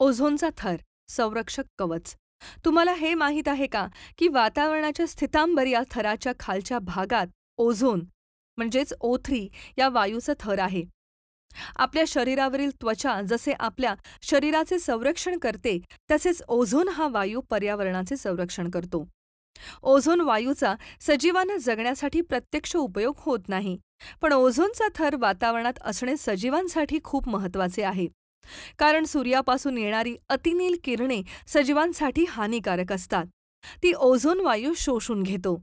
ओझोनचा थर संरक्षक कवच तुम्हाला हे माहीत आहे का की वातावरणाच्या स्थितांबर या थराच्या खालच्या भागात ओझोन म्हणजेच ओ या वायूचं थर आहे आपल्या शरीरावरील त्वचा जसे आपल्या शरीराचे संरक्षण करते तसेच ओझोन हा वायू पर्यावरणाचे संरक्षण करतो ओझोन वायूचा सजीवांना जगण्यासाठी प्रत्यक्ष उपयोग होत नाही पण ओझोनचा थर वातावरणात असणे सजीवांसाठी खूप महत्वाचे आहे कारण सूर्यापासून येणारी अतिनील किरणे सजीवांसाठी हानिकारक असतात ती ओझोन वायू शोषून घेतो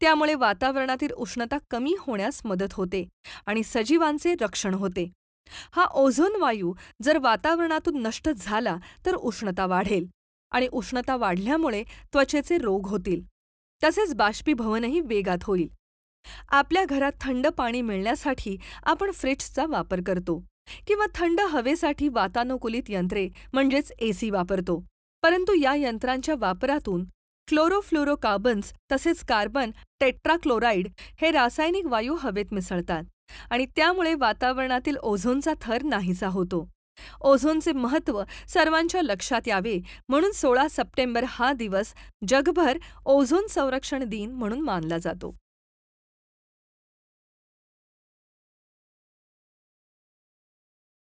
त्यामुळे वातावरणातील उष्णता कमी होण्यास मदत होते आणि सजीवांचे रक्षण होते हा ओझोन वायू जर वातावरणातून नष्ट झाला तर उष्णता वाढेल आणि उष्णता वाढल्यामुळे त्वचेचे रोग होतील तसेच बाष्पीभवनही वेगात होईल आपल्या घरात थंड पाणी मिळण्यासाठी आपण फ्रिजचा वापर करतो किंवा थंड हवेसाठी वातानुकूलित यंत्रे म्हणजेच एसी वापरतो परंतु या यंत्रांच्या वापरातून क्लोरोफ्लोरोकार्बन्स तसेच कार्बन टेट्राक्लोराईड हे रासायनिक वायू हवेत मिसळतात आणि त्यामुळे वातावरणातील ओझोनचा थर नाहीसा होतो ओझोनचे महत्त्व सर्वांच्या लक्षात यावे म्हणून सोळा सप्टेंबर हा दिवस जगभर ओझोन संरक्षण दिन म्हणून मानला जातो